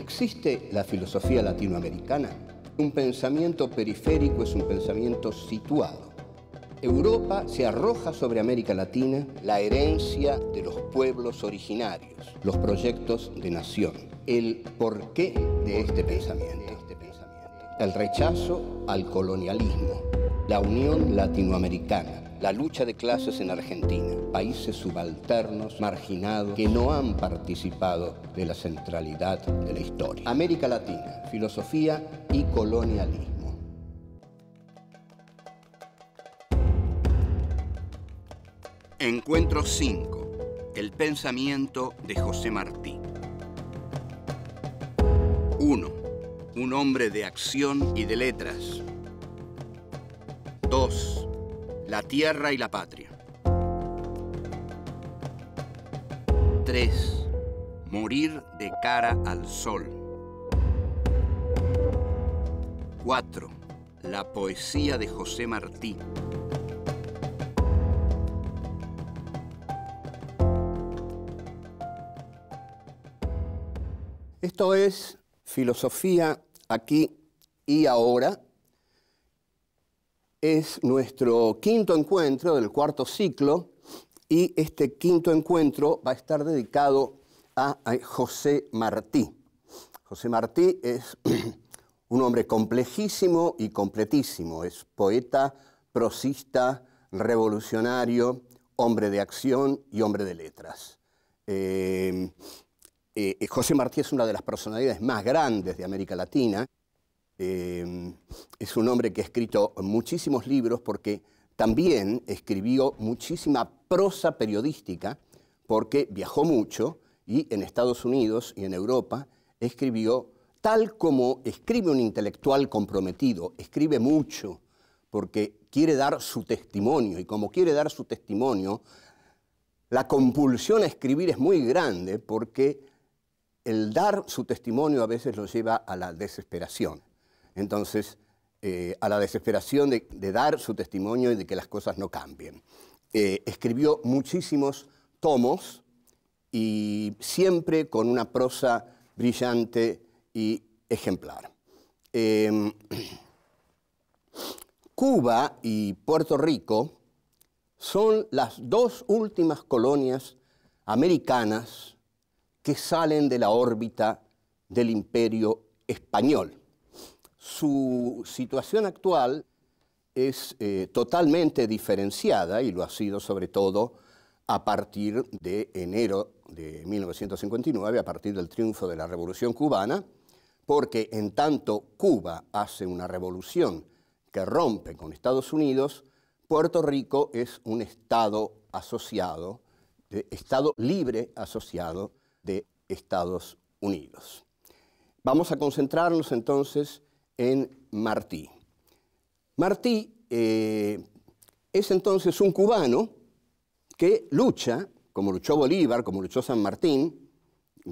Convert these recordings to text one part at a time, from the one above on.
¿Existe la filosofía latinoamericana? Un pensamiento periférico es un pensamiento situado. Europa se arroja sobre América Latina la herencia de los pueblos originarios, los proyectos de nación, el porqué de este pensamiento, el rechazo al colonialismo, la unión latinoamericana, la lucha de clases en Argentina, países subalternos, marginados, que no han participado de la centralidad de la historia. América Latina, filosofía y colonialismo. Encuentro 5. El pensamiento de José Martí. 1. Un hombre de acción y de letras. 2 la tierra y la patria. 3. Morir de cara al sol. 4. La poesía de José Martí. Esto es filosofía aquí y ahora es nuestro quinto encuentro del cuarto ciclo y este quinto encuentro va a estar dedicado a, José Martí. José Martí es un hombre complejísimo y completísimo, es poeta, prosista, revolucionario, hombre de acción y hombre de letras. Eh, eh, José Martí es una de las personalidades más grandes de América Latina. Em, es un hombre que ha escrito muchísimos libros porque también escribió muchísima prosa periodística porque viajó mucho y en Estados Unidos y en Europa escribió tal como escribe un intelectual comprometido, escribe mucho porque quiere dar su testimonio y como quiere dar su testimonio, la compulsión a escribir es muy grande porque el dar su testimonio a veces lo lleva a la desesperación entonces eh, a la desesperación de, dar su testimonio y de que las cosas no cambien. Eh, escribió muchísimos tomos y siempre con una prosa brillante y ejemplar. Em, Cuba y Puerto Rico son las dos últimas colonias americanas que salen de la órbita del imperio español. Su situación actual es eh, totalmente diferenciada y lo ha sido sobre todo a partir de enero de 1959, a partir del triunfo de la Revolución cubana, porque en tanto Cuba hace una revolución que rompe con Estados Unidos, Puerto Rico es un estado asociado, estado libre asociado de Estados Unidos. Vamos a concentrarnos entonces en Martí. Martí eh, es entonces un cubano que lucha, como luchó Bolívar, como luchó San Martín,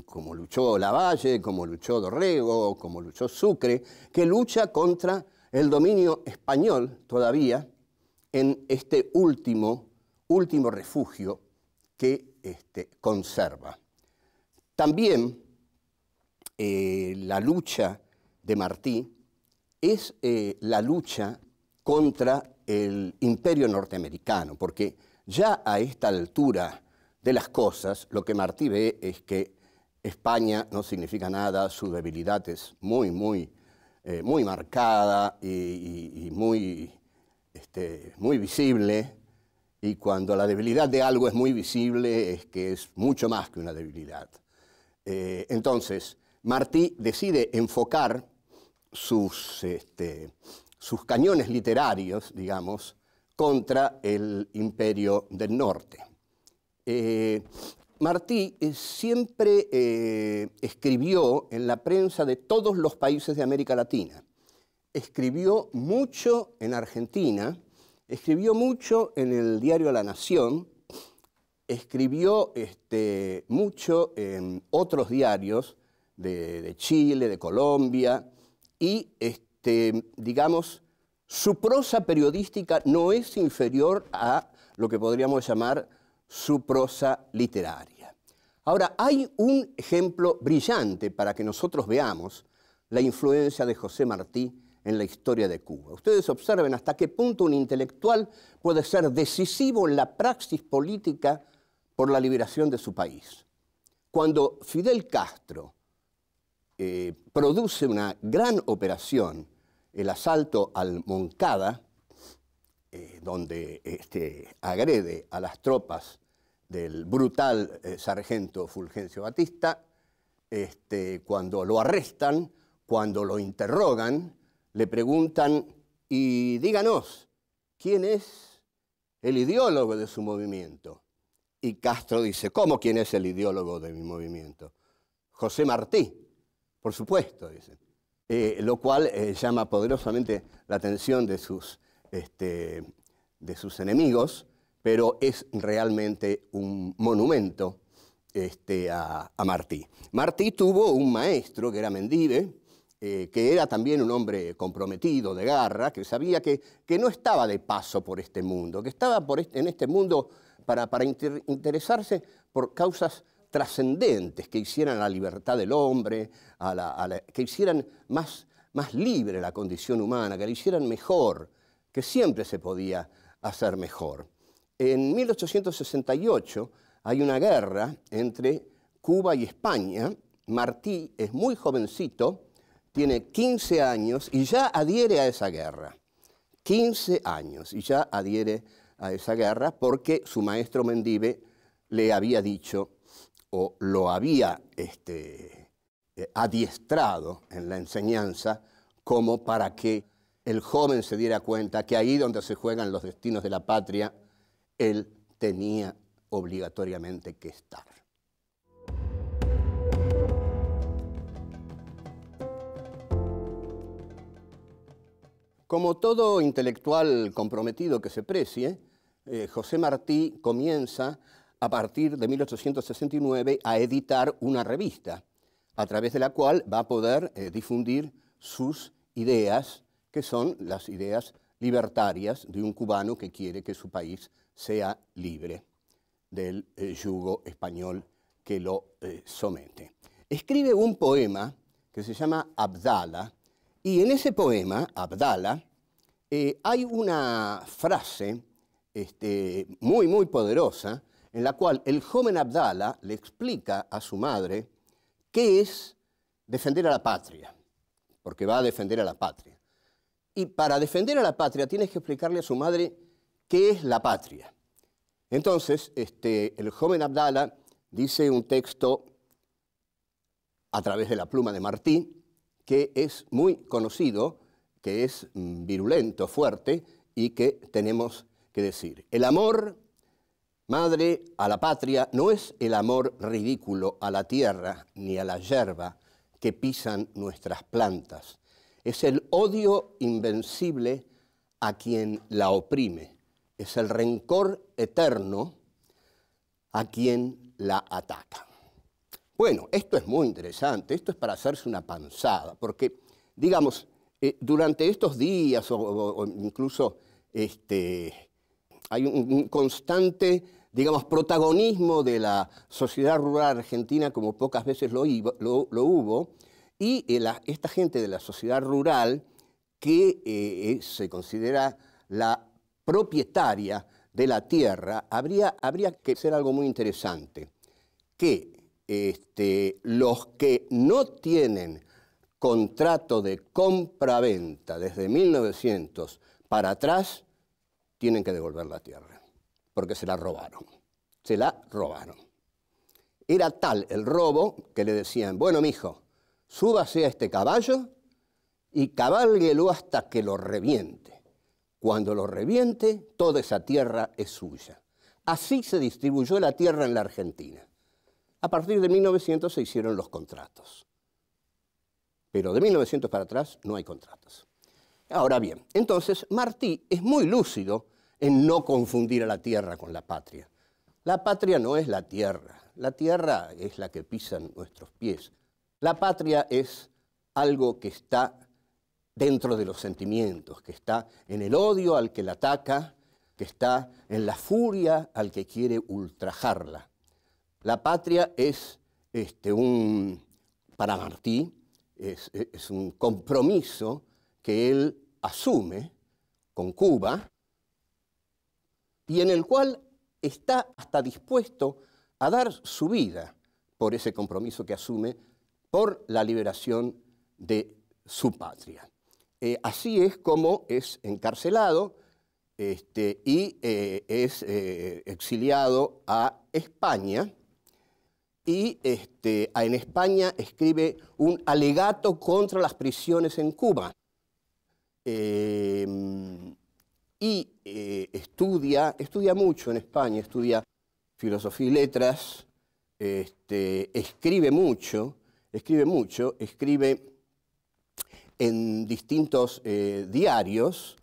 como luchó Lavalle, como luchó Dorrego, como luchó Sucre, que lucha contra el dominio español todavía en este último, último refugio que este, conserva. También eh, la lucha de Martí es eh, la lucha contra el imperio norteamericano, porque ya a esta altura de las cosas, lo que Martí ve es que España no significa nada, su debilidad es muy, muy, eh, muy marcada y, muy, este, muy visible, y cuando la debilidad de algo es muy visible, es que es mucho más que una debilidad. Eh, entonces, Martí decide enfocar sus, este, sus cañones literarios, digamos, contra el imperio del norte. Eh, Martí eh, siempre eh, escribió en la prensa de todos los países de América Latina. Escribió mucho en Argentina, escribió mucho en el diario La Nación, escribió este, mucho en otros diarios de Chile, de Colombia, y, este, digamos, su prosa periodística no es inferior a lo que podríamos llamar su prosa literaria. Ahora, hay un ejemplo brillante para que nosotros veamos la influencia de José Martí en la historia de Cuba. Ustedes observen hasta qué punto un intelectual puede ser decisivo en la praxis política por la liberación de su país. Cuando Fidel Castro eh, produce una gran operación, el asalto al Moncada, eh, donde este, agrede a las tropas del brutal eh, sargento Fulgencio Batista, este, cuando lo arrestan, cuando lo interrogan, le preguntan, y díganos, ¿quién es el ideólogo de su movimiento? Y Castro dice, ¿cómo quién es el ideólogo de mi movimiento? José Martí. Por supuesto, eh, lo cual eh, llama poderosamente la atención de sus, este, de sus enemigos, pero es realmente un monumento este, a, Martí. Martí tuvo un maestro que era Mendive, eh, que era también un hombre comprometido, de garra, que sabía que, que no estaba de paso por este mundo, que estaba por en este mundo para, para interesarse por causas trascendentes que hicieran la libertad del hombre, que hicieran más, más libre la condición humana, que la hicieran mejor, que siempre se podía hacer mejor. En 1868 hay una guerra entre Cuba y España. Martí es muy jovencito, tiene 15 años y ya adhiere a esa guerra. 15 años y ya adhiere a esa guerra porque su maestro Mendive le había dicho o lo había este, eh, adiestrado en la enseñanza como para que el joven se diera cuenta que ahí donde se juegan los destinos de la patria, él tenía obligatoriamente que estar. Como todo intelectual comprometido que se precie, eh, José Martí comienza a partir de 1869 a editar una revista, a través de la cual va a poder eh, difundir sus ideas, que son las ideas libertarias de un cubano que quiere que su país sea libre del eh, yugo español que lo eh, somete. Escribe un poema que se llama Abdala, y en ese poema, Abdala, hay una frase este, muy, muy poderosa en la cual el joven Abdala le explica a su madre qué es defender a la patria, porque va a defender a la patria. Y para defender a la patria tienes que explicarle a su madre qué es la patria. Entonces, este, el joven Abdala dice un texto a través de la pluma de Martí, que es muy conocido, que es mm, virulento, fuerte, y que tenemos que decir. El amor Madre a la patria no es el amor ridículo a la tierra ni a la hierba que pisan nuestras plantas, es el odio invencible a quien la oprime, es el rencor eterno a quien la ataca. Bueno, esto es muy interesante, esto es para hacerse una panzada, porque, digamos, eh, durante estos días o, incluso este, hay un constante digamos, protagonismo de la sociedad rural argentina como pocas veces lo, hubo, y eh, esta gente de la sociedad rural que eh, eh, se considera la propietaria de la tierra, habría, habría que ser algo muy interesante, que este, los que no tienen contrato de compra-venta desde 1900 para atrás, tienen que devolver la tierra porque se la robaron. Se la robaron. Era tal el robo que le decían, bueno, mijo, súbase a este caballo y cabálguelo hasta que lo reviente. Cuando lo reviente, toda esa tierra es suya. Así se distribuyó la tierra en la Argentina. A partir de 1900 se hicieron los contratos. Pero de 1900 para atrás no hay contratos. Ahora bien, entonces Martí es muy lúcido en no confundir a la tierra con la patria. La patria no es la tierra, la tierra es la que pisan nuestros pies. La patria es algo que está dentro de los sentimientos, que está en el odio al que la ataca, que está en la furia al que quiere ultrajarla. La patria es este, un, para Martí, es un compromiso que él asume con Cuba y en el cual está hasta dispuesto a dar su vida por ese compromiso que asume por la liberación de su patria. Eh, así es como es encarcelado este, y eh, es eh, exiliado a España y este, en España escribe un alegato contra las prisiones en Cuba y eh, estudia, estudia mucho en España, estudia filosofía y letras, este, escribe mucho, escribe mucho, escribe en distintos eh, diarios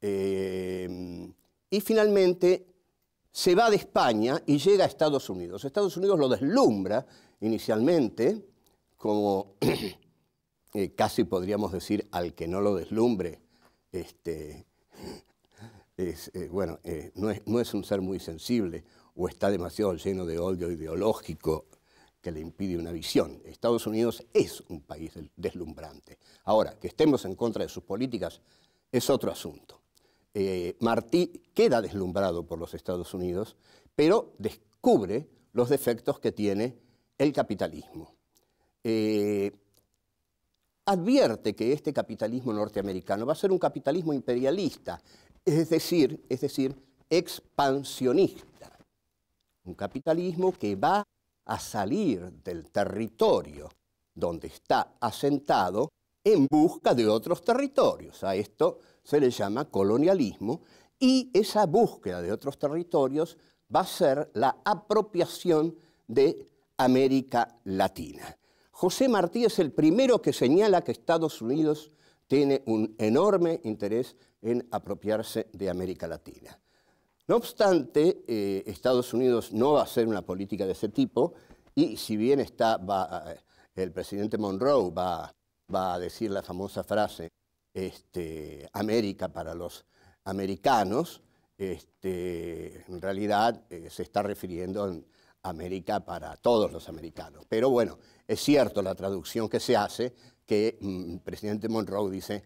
eh, y finalmente se va de España y llega a Estados Unidos. Estados Unidos lo deslumbra inicialmente como casi podríamos decir al que no lo deslumbre, este, eh, bueno, eh, no, es, un ser muy sensible o está demasiado lleno de odio ideológico que le impide una visión. Estados Unidos es un país deslumbrante. Ahora, que estemos en contra de sus políticas es otro asunto. Eh, Martí queda deslumbrado por los Estados Unidos, pero descubre los defectos que tiene el capitalismo. advierte que este capitalismo norteamericano va a ser un capitalismo imperialista, es decir, es decir, expansionista, un capitalismo que va a salir del territorio donde está asentado en busca de otros territorios. A esto se le llama colonialismo y esa búsqueda de otros territorios va a ser la apropiación de América Latina. José Martí es el primero que señala que Estados Unidos tiene un enorme interés en apropiarse de América Latina. No obstante, eh, Estados Unidos no va a hacer una política de ese tipo y si bien está, eh, el presidente Monroe va, a decir la famosa frase este, América para los americanos, este, en realidad eh, se está refiriendo a América para todos los americanos. Pero bueno, es cierto la traducción que se hace que el mm, presidente Monroe dice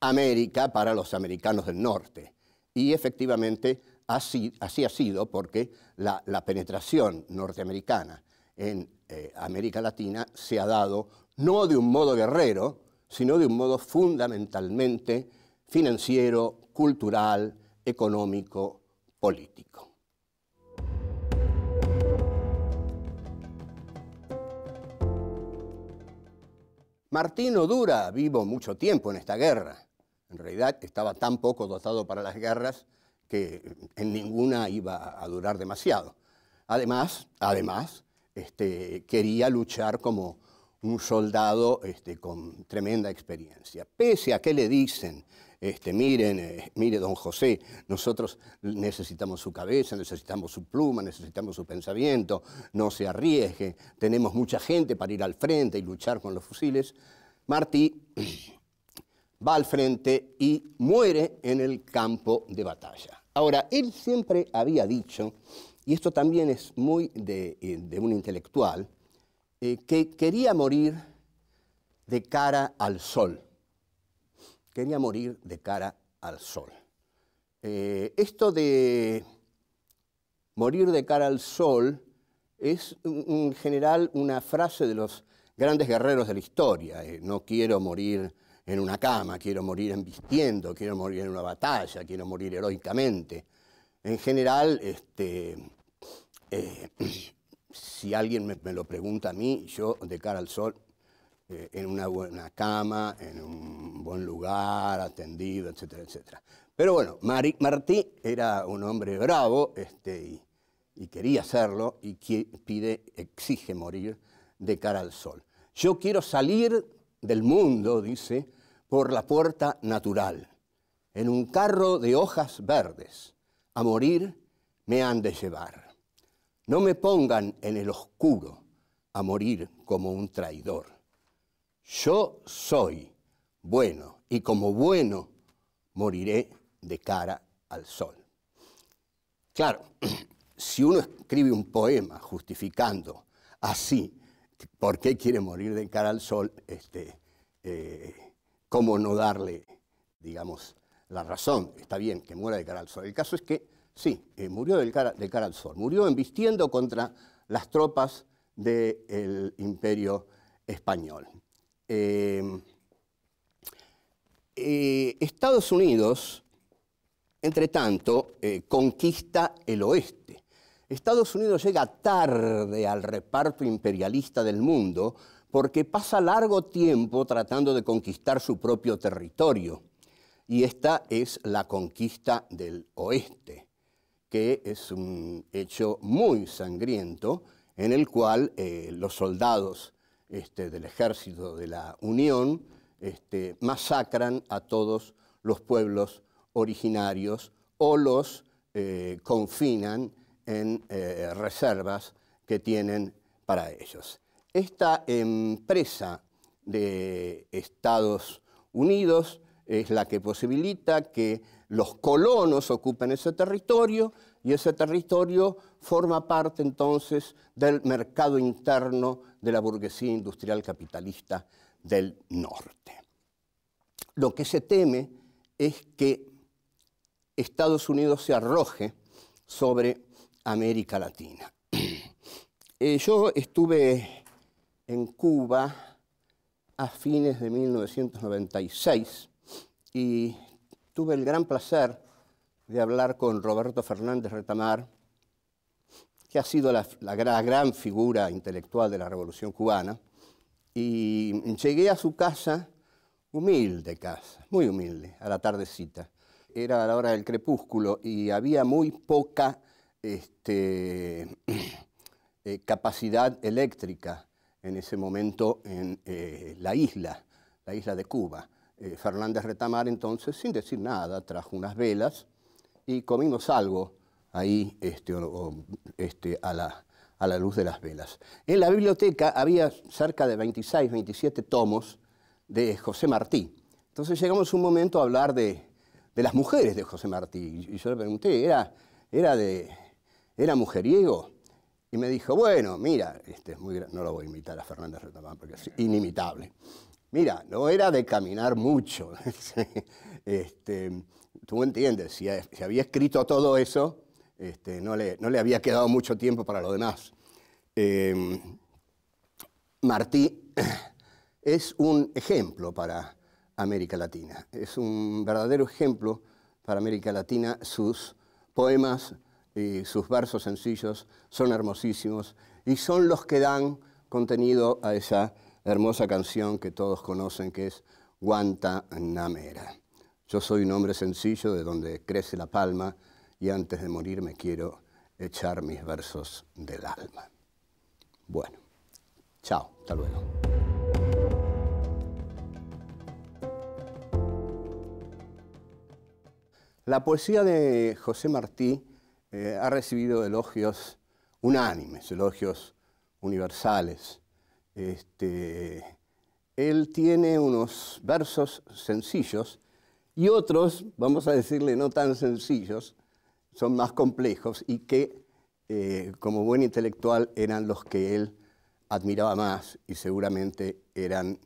América para los americanos del norte. Y efectivamente así, así ha sido porque la, penetración norteamericana en eh, América Latina se ha dado no de un modo guerrero, sino de un modo fundamentalmente financiero, cultural, económico, político. Martín Odura vivo mucho tiempo en esta guerra. En realidad estaba tan poco dotado para las guerras que en ninguna iba a durar demasiado. Además, además este, quería luchar como un soldado este, con tremenda experiencia. Pese a que le dicen, este, miren, eh, mire don José, nosotros necesitamos su cabeza, necesitamos su pluma, necesitamos su pensamiento, no se arriesgue, tenemos mucha gente para ir al frente y luchar con los fusiles, Martí va al frente y muere en el campo de batalla. Ahora, él siempre había dicho, y esto también es muy de, eh, un intelectual, eh, que quería morir de cara al sol. Quería morir de cara al sol. Eh, esto de morir de cara al sol es en general una frase de los grandes guerreros de la historia. no quiero morir en una cama, quiero morir embistiendo, quiero morir en una batalla, quiero morir heroicamente. En general, este, eh, si alguien me, lo pregunta a mí, yo de cara al sol, eh, en una buena cama, en un buen lugar, atendido, etcétera, etcétera. Pero bueno, Martí era un hombre bravo este, y, quería hacerlo y pide, exige morir de cara al sol. Yo quiero salir del mundo, dice, por la puerta natural, en un carro de hojas verdes. A morir me han de llevar. No me pongan en el oscuro a morir como un traidor. Yo soy bueno y como bueno moriré de cara al sol. Claro, si uno escribe un poema justificando así por qué quiere morir de cara al sol, este, eh, ¿cómo no darle, digamos, la razón? Está bien que muera de cara al sol. El caso es que sí, eh, murió de cara, al sol. Murió embistiendo contra las tropas del imperio español. Eh, eh, Estados Unidos, entre tanto, conquista el oeste. Estados Unidos llega tarde al reparto imperialista del mundo porque pasa largo tiempo tratando de conquistar su propio territorio. Y esta es la conquista del oeste, que es un hecho muy sangriento en el cual eh, los soldados este, del ejército de la Unión este, masacran a todos los pueblos originarios o los eh, confinan en eh, reservas que tienen para ellos. Esta empresa de Estados Unidos es la que posibilita que los colonos ocupen ese territorio y ese territorio forma parte entonces del mercado interno de la burguesía industrial capitalista del norte. Lo que se teme es que Estados Unidos se arroje sobre América Latina. Eh, yo estuve en Cuba a fines de 1996 y tuve el gran placer de hablar con Roberto Fernández Retamar, que ha sido la, gran figura intelectual de la Revolución cubana, y llegué a su casa, humilde casa, muy humilde, a la tardecita. Era a la hora del crepúsculo y había muy poca este, eh, capacidad eléctrica en ese momento en eh, la isla, la isla de Cuba. Eh, Fernández Retamar entonces, sin decir nada, trajo unas velas y comimos algo ahí este, este, a, la, luz de las velas. En la biblioteca había cerca de 26, 27 tomos de José Martí. Entonces llegamos un momento a hablar de, las mujeres de José Martí. Y yo le pregunté, ¿era, era, de, era mujeriego? Y me dijo, bueno, mira, este es muy no lo voy a imitar a Fernández Retamán porque es inimitable. Mira, no era de caminar mucho. Este, tú entiendes, si, había escrito todo eso, este, no, le, no, le, había quedado mucho tiempo para lo demás. Em, Martí es un ejemplo para América Latina, es un verdadero ejemplo para América Latina, sus poemas y sus versos sencillos son hermosísimos y son los que dan contenido a esa hermosa canción que todos conocen que es Guantanamera. Yo soy un hombre sencillo de donde crece la palma y antes de morir me quiero echar mis versos del alma. Bueno, chao, hasta luego. La poesía de José Martí eh, ha recibido elogios unánimes, elogios universales. Este, él tiene unos versos sencillos y otros, vamos a decirle, no tan sencillos, son más complejos y que eh, como buen intelectual eran los que él admiraba más y seguramente eran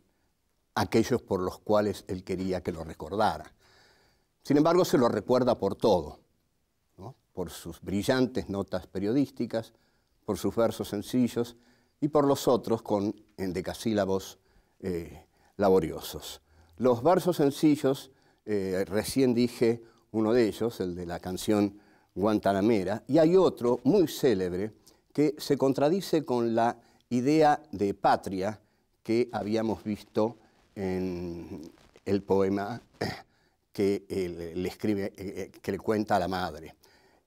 aquellos por los cuales él quería que lo recordara. Sin embargo, se lo recuerda por todo por sus brillantes notas periodísticas, por sus versos sencillos y por los otros con decasílabos eh, laboriosos. Los versos sencillos, eh, recién dije uno de ellos, el de la canción Guantanamera, y hay otro muy célebre que se contradice con la idea de patria que habíamos visto en el poema que eh, le, que le cuenta a la madre.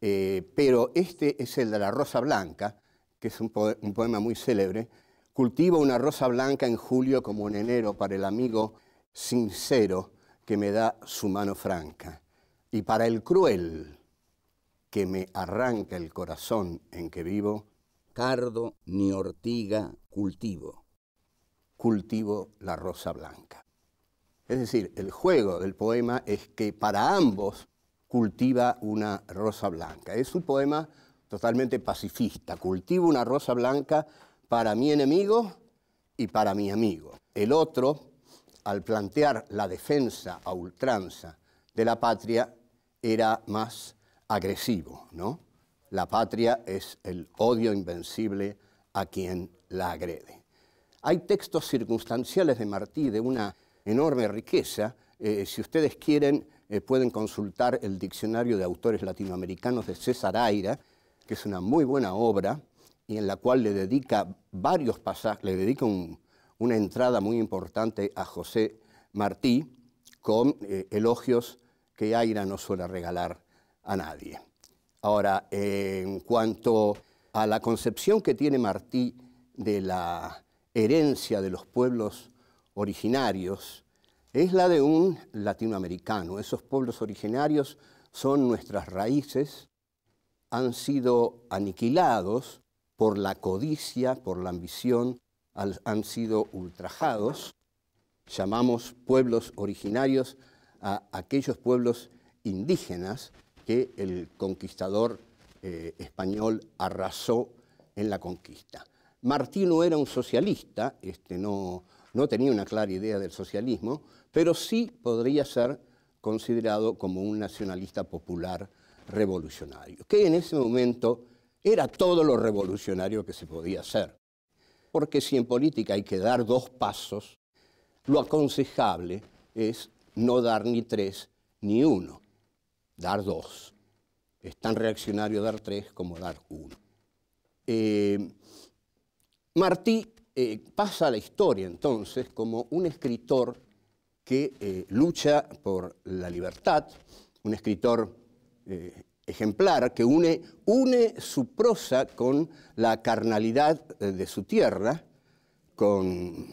Eh, pero este es el de la Rosa Blanca, que es un, poema muy célebre. Cultivo una rosa blanca en julio como en enero para el amigo sincero que me da su mano franca y para el cruel que me arranca el corazón en que vivo, cardo ni ortiga cultivo. Cultivo la rosa blanca. Es decir, el juego del poema es que para ambos cultiva una rosa blanca. Es un poema totalmente pacifista. Cultivo una rosa blanca para mi enemigo y para mi amigo. El otro, al plantear la defensa a ultranza de la patria, era más agresivo, ¿no? La patria es el odio invencible a quien la agrede. Hay textos circunstanciales de Martí de una enorme riqueza. Eh, si ustedes quieren, eh, pueden consultar el Diccionario de Autores Latinoamericanos de César Aira, que es una muy buena obra y en la cual le dedica varios pasajes, le dedica una entrada muy importante a José Martí con eh, elogios que Aira no suele regalar a nadie. Ahora, en cuanto a la concepción que tiene Martí de la herencia de los pueblos originarios, es la de un latinoamericano. Esos pueblos originarios son nuestras raíces, han sido aniquilados por la codicia, por la ambición, han sido ultrajados. Llamamos pueblos originarios a aquellos pueblos indígenas que el conquistador eh, español arrasó en la conquista. Martino era un socialista, este no, no tenía una clara idea del socialismo, pero sí podría ser considerado como un nacionalista popular revolucionario, que en ese momento era todo lo revolucionario que se podía hacer. Porque si en política hay que dar dos pasos, lo aconsejable es no dar ni tres ni uno, dar dos. Es tan reaccionario dar tres como dar uno. Eh, Martí eh, pasa a la historia entonces como un escritor que eh, lucha por la libertad, un escritor eh, ejemplar que une, une su prosa con la carnalidad eh, de su tierra, con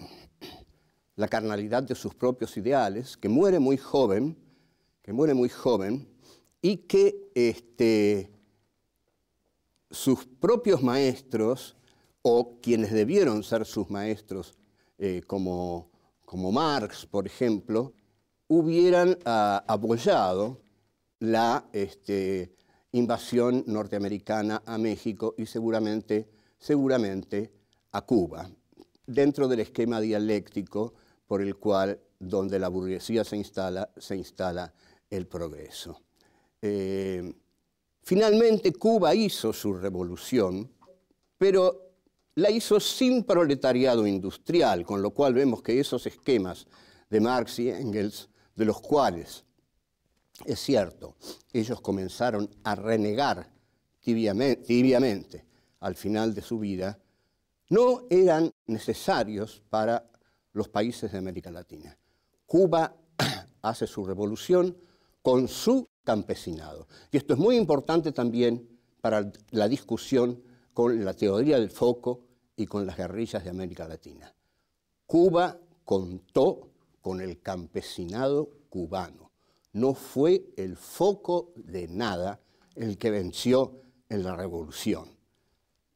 la carnalidad de sus propios ideales, que muere muy joven, que muere muy joven, y que este, sus propios maestros o quienes debieron ser sus maestros, como como Marx, por ejemplo, hubieran apoyado ah, la este, invasión norteamericana a México y seguramente, seguramente a Cuba, dentro del esquema dialéctico por el cual donde la burguesía se instala, se instala el progreso. Eh, finalmente Cuba hizo su revolución, pero la hizo sin proletariado industrial, con lo cual vemos que esos esquemas de Marx y Engels, de los cuales, es cierto, ellos comenzaron a renegar tibiamente, al final de su vida, no eran necesarios para los países de América Latina. Cuba hace su revolución con su campesinado. Y esto es muy importante también para la discusión con la teoría del foco y con las guerrillas de América Latina. Cuba contó con el campesinado cubano. No fue el foco de nada el que venció en la revolución.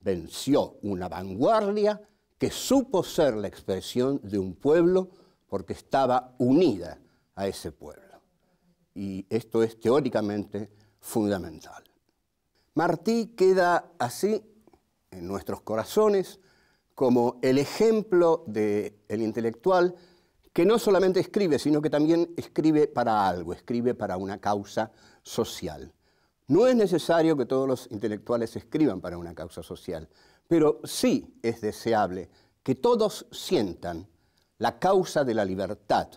Venció una vanguardia que supo ser la expresión de un pueblo porque estaba unida a ese pueblo. Y esto es teóricamente fundamental. Martí queda así en nuestros corazones como el ejemplo del intelectual que no solamente escribe, sino que también escribe para algo, escribe para una causa social. No es necesario que todos los intelectuales escriban para una causa social, pero sí es deseable que todos sientan la causa de la libertad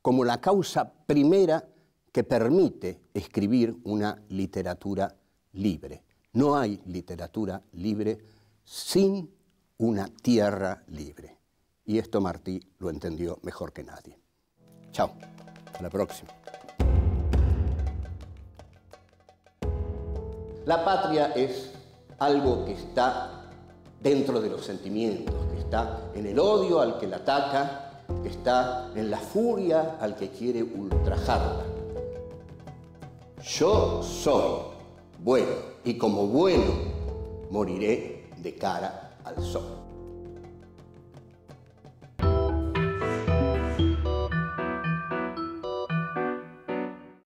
como la causa primera que permite escribir una literatura libre. No hay literatura libre sin una tierra libre. Y esto Martí lo entendió mejor que nadie. Chao, hasta la próxima. La patria es algo que está dentro de los sentimientos, que está en el odio al que la ataca, que está en la furia al que quiere ultrajarla. Yo soy bueno y como bueno moriré de cara al sol.